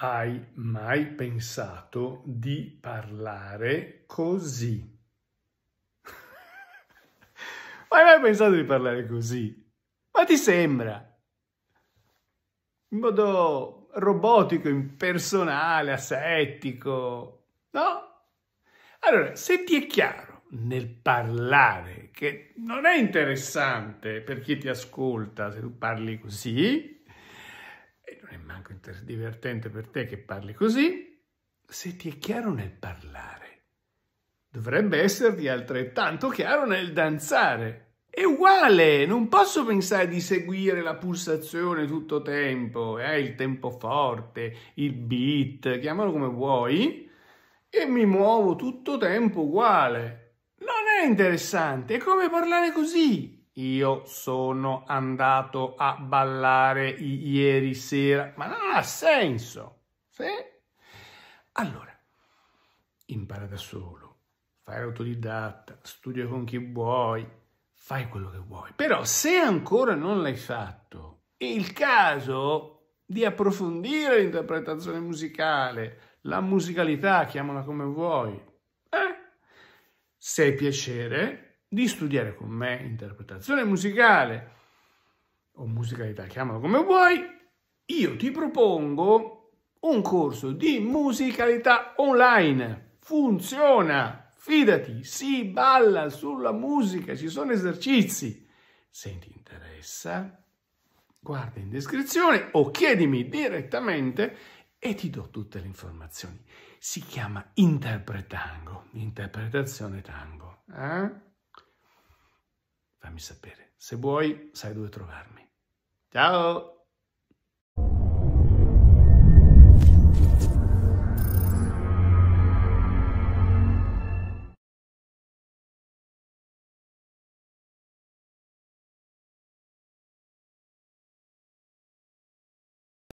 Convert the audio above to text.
hai mai pensato di parlare così? hai mai pensato di parlare così? Ma ti sembra? In modo robotico, impersonale, asettico, no? Allora, se ti è chiaro nel parlare che non è interessante per chi ti ascolta se tu parli così, non è manco divertente per te che parli così, se ti è chiaro nel parlare. Dovrebbe esserti altrettanto chiaro nel danzare. È uguale, non posso pensare di seguire la pulsazione tutto tempo, eh, il tempo forte, il beat, chiamalo come vuoi, e mi muovo tutto tempo uguale. Non è interessante, è come parlare così, io sono andato a ballare ieri sera, ma non ha senso, sì? Allora, impara da solo, fai autodidatta, studia con chi vuoi, fai quello che vuoi. Però se ancora non l'hai fatto, è il caso di approfondire l'interpretazione musicale, la musicalità, chiamala come vuoi. Eh? Se hai piacere, di studiare con me interpretazione musicale o musicalità, chiamalo come vuoi, io ti propongo un corso di musicalità online. Funziona, fidati, si balla sulla musica, ci sono esercizi. Se ti interessa, guarda in descrizione o chiedimi direttamente e ti do tutte le informazioni. Si chiama interpretango, interpretazione tango. Eh? fammi sapere. Se vuoi, sai dove trovarmi. Ciao!